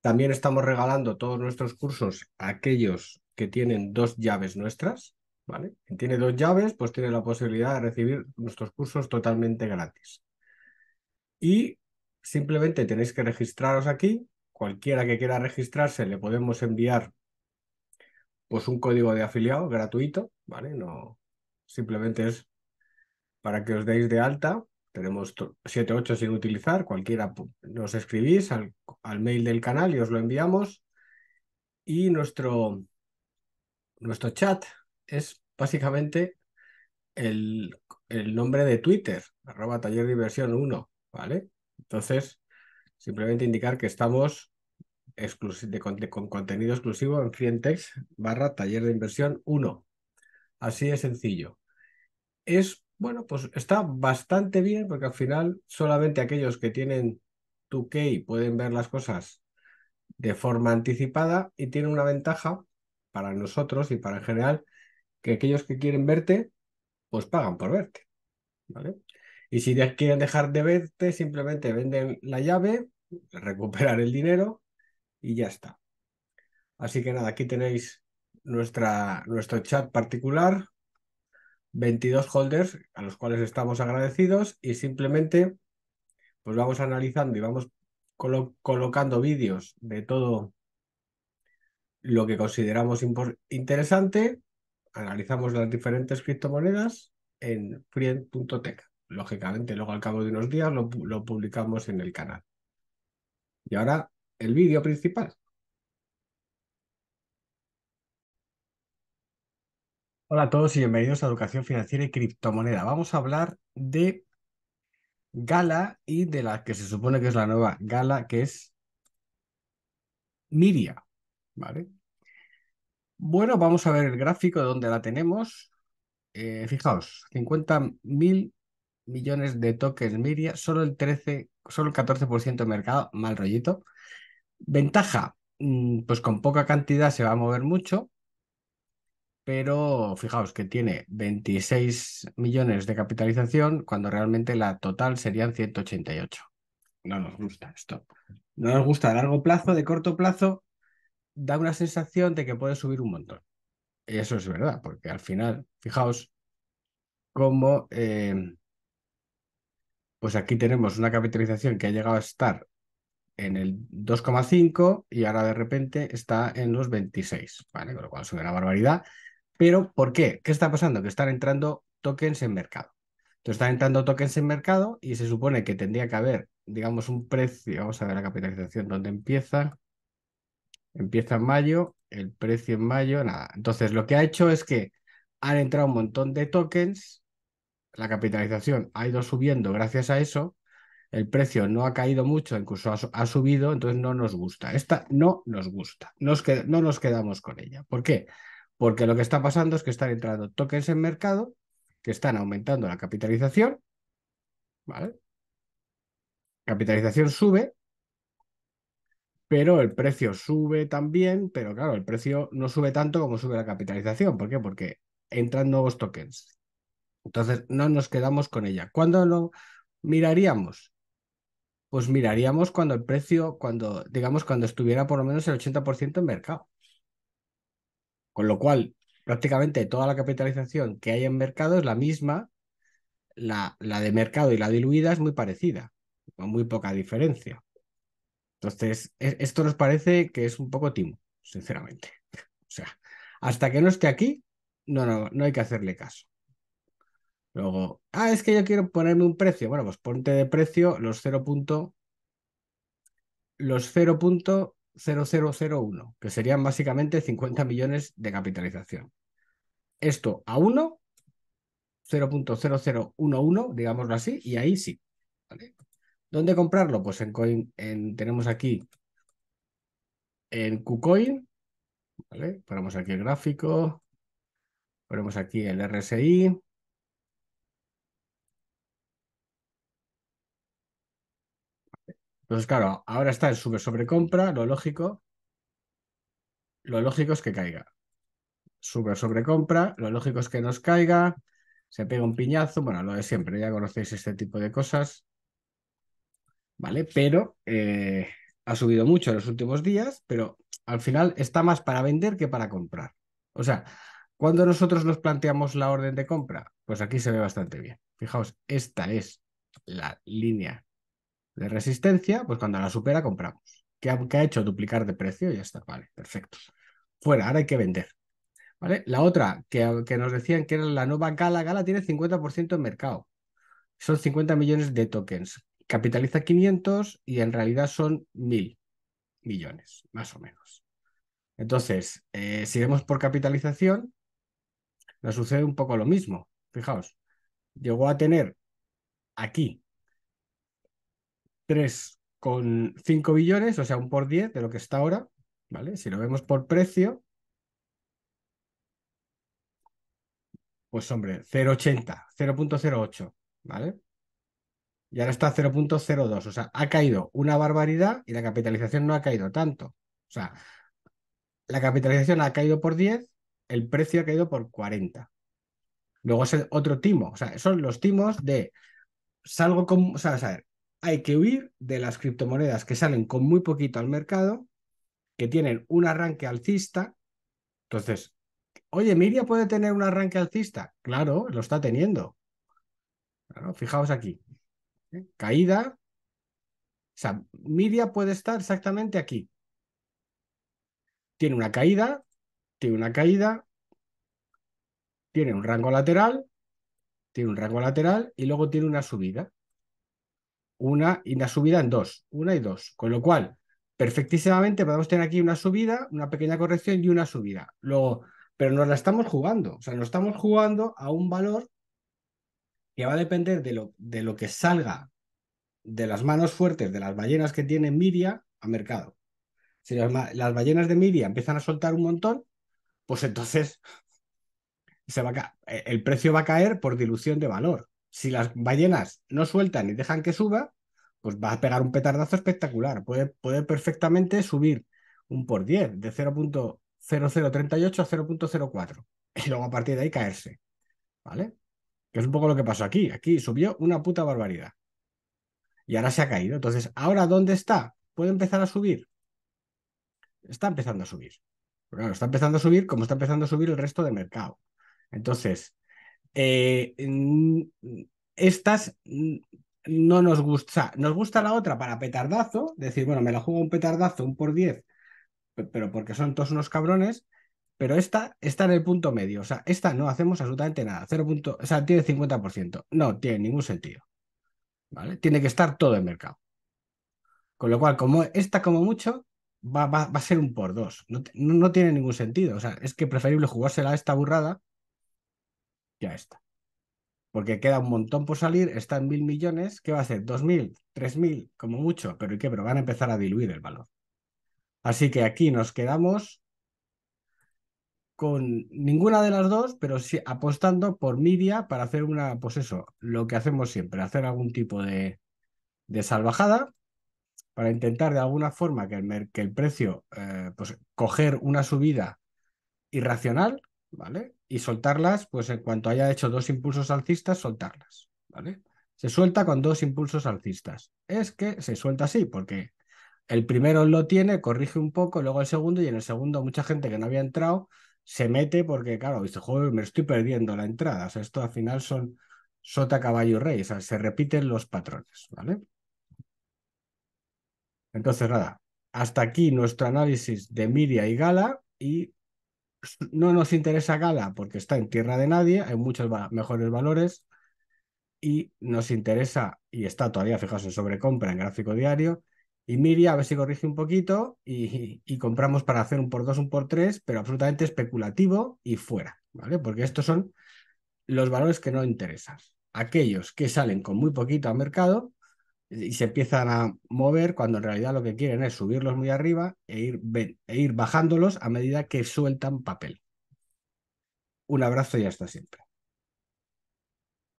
también estamos regalando todos nuestros cursos a aquellos que tienen dos llaves nuestras, ¿vale? Quien tiene dos llaves, pues tiene la posibilidad de recibir nuestros cursos totalmente gratis. Y simplemente tenéis que registraros aquí. Cualquiera que quiera registrarse le podemos enviar pues un código de afiliado gratuito, ¿vale? No, simplemente es para que os deis de alta. Tenemos 7, ocho sin utilizar, cualquiera nos escribís al al mail del canal y os lo enviamos. Y nuestro, nuestro chat es básicamente el, nombre de Twitter, arroba taller inversión 1, ¿vale? Entonces, simplemente indicar que estamos con contenido exclusivo en Frientex barra taller de inversión 1. Así de sencillo. Es, bueno, pues está bastante bien porque al final solamente aquellos que tienen 2K pueden ver las cosas de forma anticipada y tiene una ventaja para nosotros y para en general que aquellos que quieren verte, pues pagan por verte. ¿vale? Y si quieren dejar de verte, simplemente venden la llave, recuperar el dinero y ya está. Así que nada, aquí tenéis nuestra, nuestro chat particular, 22 holders a los cuales estamos agradecidos y simplemente pues vamos analizando y vamos colocando vídeos de todo lo que consideramos interesante, analizamos las diferentes criptomonedas en Friend.tech. Lógicamente, luego al cabo de unos días lo publicamos en el canal. Y ahora el vídeo principal. Hola a todos y bienvenidos a Educación Financiera y Criptomoneda. Vamos a hablar de Gala y de la que se supone que es la nueva Gala, que es Miria. ¿Vale? Bueno, vamos a ver el gráfico de dónde la tenemos. Eh, fijaos, 50.000 mil millones de tokens Miria, solo el 13, solo el 14% de mercado, mal rollito. Ventaja, mm, pues con poca cantidad se va a mover mucho, pero fijaos que tiene 26 millones de capitalización cuando realmente la total serían 188. No nos gusta esto. No nos gusta a largo plazo, de corto plazo, da una sensación de que puede subir un montón. eso es verdad, porque al final, fijaos cómo, eh, pues aquí tenemos una capitalización que ha llegado a estar en el 2,5 y ahora de repente está en los 26, ¿vale? Con lo cual sube una barbaridad pero, ¿por qué? ¿Qué está pasando? Que están entrando tokens en mercado. Entonces, están entrando tokens en mercado y se supone que tendría que haber, digamos, un precio. Vamos a ver la capitalización ¿dónde empieza. Empieza en mayo, el precio en mayo, nada. Entonces, lo que ha hecho es que han entrado un montón de tokens, la capitalización ha ido subiendo gracias a eso, el precio no ha caído mucho, incluso ha, subido, entonces no nos gusta. Esta no nos gusta, no nos quedamos con ella. ¿Por qué? Porque lo que está pasando es que están entrando tokens en mercado que están aumentando la capitalización. Capitalización sube, pero el precio sube también, pero claro, el precio no sube tanto como sube la capitalización. ¿Por qué? Porque entran nuevos tokens. Entonces, no nos quedamos con ella. ¿Cuándo lo miraríamos? Pues miraríamos cuando el precio, cuando, digamos, cuando estuviera por lo menos el 80% en mercado. Con lo cual, prácticamente toda la capitalización que hay en mercado es la misma, la, de mercado y la diluida es muy parecida, con muy poca diferencia. Entonces, e, esto nos parece que es un poco timo, sinceramente. O sea, hasta que no esté aquí, no, no, hay que hacerle caso. Luego, ah, es que yo quiero ponerme un precio. Bueno, pues ponte de precio los cero los 0. 0001 que serían básicamente 50 millones de capitalización. Esto a 1, 0.0011, digámoslo así, y ahí sí. ¿Dónde comprarlo? Pues en coin, tenemos aquí en KuCoin, ¿vale? ponemos aquí el gráfico, ponemos aquí el RSI, Entonces, claro, ahora está en sube sobrecompra, lo lógico. Lo lógico es que caiga. sobre compra, lo lógico es que nos caiga, se pega un piñazo, bueno, lo de siempre, ya conocéis este tipo de cosas. ¿Vale? Pero eh, ha subido mucho en los últimos días, pero al final está más para vender que para comprar. O sea, cuando nosotros nos planteamos la orden de compra, pues aquí se ve bastante bien. Fijaos, esta es la línea de resistencia, pues cuando la supera compramos. ¿Qué ha, hecho? Duplicar de precio y ya está, vale, perfecto. Fuera, ahora hay que vender. ¿Vale? La otra que, nos decían que era la nueva Gala, Gala tiene 50% en mercado. Son 50 millones de tokens. Capitaliza 500 y en realidad son 1000 millones, más o menos. Entonces, eh, si vemos por capitalización, nos sucede un poco lo mismo. Fijaos, llegó a tener aquí con 3,5 billones, o sea, un por 10 de lo que está ahora, ¿vale? Si lo vemos por precio, pues hombre, 0,80, 0.08, ¿vale? Y ahora está 0.02, o sea, ha caído una barbaridad y la capitalización no ha caído tanto. O sea, la capitalización ha caído por 10, el precio ha caído por 40. Luego es otro timo, o sea, son los timos de salgo con, o sea, a ver, hay que huir de las criptomonedas que salen con muy poquito al mercado, que tienen un arranque alcista. Entonces, oye, Miria puede tener un arranque alcista. Claro, lo está teniendo. fijaos aquí. ¿eh? Caída. O sea, Miria puede estar exactamente aquí. Tiene una caída, tiene una caída, tiene un rango lateral, tiene un rango lateral y luego tiene una subida una y una subida en dos, una y dos. Con lo cual, perfectísimamente podemos tener aquí una subida, una pequeña corrección y una subida. Luego, pero nos la estamos jugando, o sea, nos estamos jugando a un valor que va a depender de lo, de lo que salga de las manos fuertes de las ballenas que tiene Miria a mercado. Si las, ballenas de Miria empiezan a soltar un montón, pues entonces se va el precio va a caer por dilución de valor si las ballenas no sueltan y dejan que suba, pues va a pegar un petardazo espectacular. Puede, perfectamente subir un por 10 de 0.0038 a 0.04 y luego a partir de ahí caerse. ¿Vale? Que es un poco lo que pasó aquí. Aquí subió una puta barbaridad. Y ahora se ha caído. Entonces, ¿ahora dónde está? ¿Puede empezar a subir? Está empezando a subir. Pero está empezando a subir como está empezando a subir el resto del mercado. Entonces, eh, estas no nos gusta. Nos gusta la otra para petardazo, decir, bueno, me la juego un petardazo, un por 10, pero porque son todos unos cabrones. Pero esta está en el punto medio. O sea, esta no hacemos absolutamente nada. Cero punto, o sea, tiene 50%. No tiene ningún sentido. ¿Vale? Tiene que estar todo en mercado. Con lo cual, como esta como mucho, va, a ser un por dos. No, no, tiene ningún sentido. O sea, es que preferible jugársela a esta burrada ya está. Porque queda un montón por salir, está en mil millones, ¿qué va a hacer? Dos mil, tres mil, como mucho, pero ¿y qué? Pero van a empezar a diluir el valor. Así que aquí nos quedamos con ninguna de las dos, pero sí apostando por media para hacer una, pues eso, lo que hacemos siempre, hacer algún tipo de, de salvajada para intentar de alguna forma que el, que el precio, eh, pues coger una subida irracional, ¿vale? Y soltarlas, pues en cuanto haya hecho dos impulsos alcistas, soltarlas, ¿vale? Se suelta con dos impulsos alcistas. Es que se suelta así, porque el primero lo tiene, corrige un poco, luego el segundo, y en el segundo mucha gente que no había entrado se mete porque, claro, me estoy perdiendo la entrada. O sea, esto al final son sota, caballo, y rey. O sea, se repiten los patrones, ¿vale? Entonces, nada, hasta aquí nuestro análisis de Miria y Gala y no nos interesa Gala porque está en tierra de nadie, hay muchos mejores valores y nos interesa, y está todavía, fijaos, en sobrecompra en gráfico diario, y Miria a ver si corrige un poquito y, y, compramos para hacer un por dos, un por tres, pero absolutamente especulativo y fuera, ¿vale? Porque estos son los valores que no interesan, aquellos que salen con muy poquito al mercado y se empiezan a mover cuando en realidad lo que quieren es subirlos muy arriba e ir, e ir bajándolos a medida que sueltan papel. Un abrazo y hasta siempre.